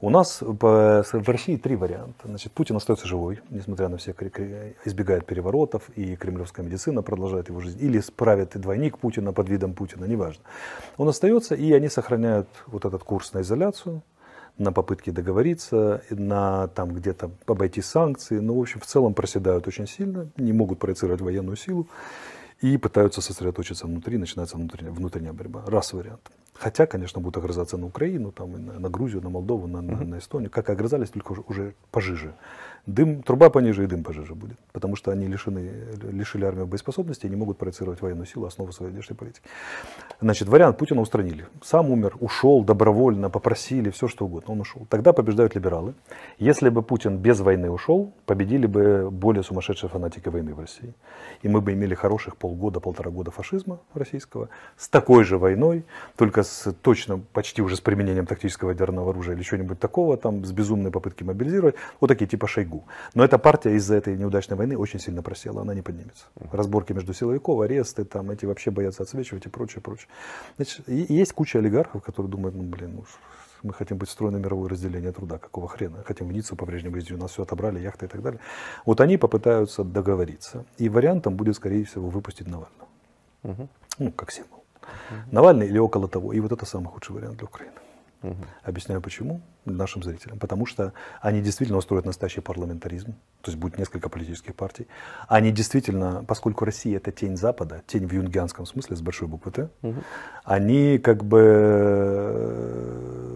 У нас э, в России три варианта. Значит, Путин остается живой, несмотря на все, избегает переворотов, и кремлевская медицина продолжает его жизнь, или справит двойник Путина под видом Путина, неважно. Он остается, и они сохраняют вот этот курс на изоляцию, на попытки договориться, на там где-то обойти санкции, но ну, в общем в целом проседают очень сильно, не могут проецировать военную силу и пытаются сосредоточиться внутри, начинается внутренняя, внутренняя борьба. Раз вариант. Хотя, конечно, будут огрызаться на Украину, там, на Грузию, на Молдову, на, на, на Эстонию. Как огрызались, только уже, уже пожиже. Дым, труба пониже и дым пожиже будет. Потому что они лишены, лишили армию боеспособности и не могут проецировать военную силу, основу своей внешней политики. Значит, вариант Путина устранили. Сам умер, ушел добровольно, попросили, все что угодно. Он ушел. Тогда побеждают либералы. Если бы Путин без войны ушел, победили бы более сумасшедшие фанатики войны в России. И мы бы имели хороших полгода, полтора года фашизма российского с такой же войной, только с, точно почти уже с применением тактического ядерного оружия или чего-нибудь такого, там, с безумной попытки мобилизировать, вот такие типа Шойгу. Но эта партия из-за этой неудачной войны очень сильно просела, она не поднимется. Разборки между силовиков, аресты, там, эти вообще боятся отсвечивать и прочее, прочее. Значит, есть куча олигархов, которые думают, ну, блин, уж ну, мы хотим быть стройным мировое разделение труда, какого хрена, хотим в Ниццу по-прежнему ездить, у нас все отобрали, яхты и так далее. Вот они попытаются договориться, и вариантом будет, скорее всего, выпустить Навального. Угу. Ну, как символ. Навальный или около того. И вот это самый худший вариант для Украины. Угу. Объясняю почему нашим зрителям. Потому что они действительно устроят настоящий парламентаризм, то есть будет несколько политических партий. Они действительно, поскольку Россия это тень Запада, тень в юнгианском смысле с большой буквы Т, угу. они как бы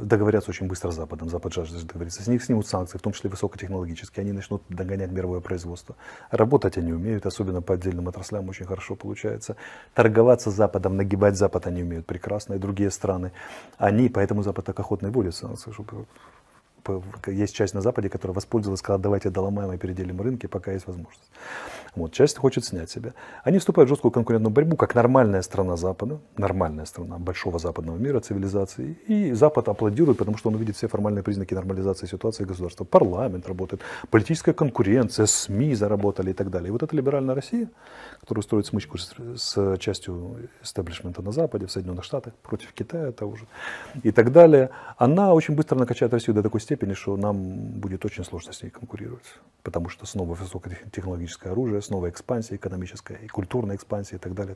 договорятся очень быстро с Западом. Запад жаждет договориться. С них снимут санкции, в том числе высокотехнологические. Они начнут догонять мировое производство. Работать они умеют, особенно по отдельным отраслям очень хорошо получается. Торговаться с Западом, нагибать Запад они умеют прекрасно, и другие страны. Они, поэтому Запад так охотно и будет санкции, чтобы есть часть на Западе, которая воспользовалась, сказала, давайте доломаем и переделим рынки, пока есть возможность. Вот, часть хочет снять себя. Они вступают в жесткую конкурентную борьбу, как нормальная страна Запада, нормальная страна большого западного мира, цивилизации. И Запад аплодирует, потому что он видит все формальные признаки нормализации ситуации государства. Парламент работает, политическая конкуренция, СМИ заработали и так далее. И вот эта либеральная Россия, которая строит смычку с, с частью истеблишмента на Западе, в Соединенных Штатах, против Китая того же и так далее, она очень быстро накачает Россию до такой степени, степени, что нам будет очень сложно с ней конкурировать. Потому что снова высокотехнологическое оружие, снова экспансия экономическая, и культурная экспансия и так далее.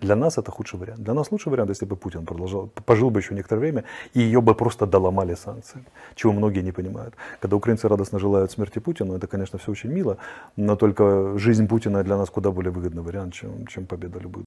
Для нас это худший вариант. Для нас лучший вариант, если бы Путин продолжал, пожил бы еще некоторое время, и ее бы просто доломали санкции, чего многие не понимают. Когда украинцы радостно желают смерти Путина, это, конечно, все очень мило, но только жизнь Путина для нас куда более выгодный вариант, чем, чем победа любых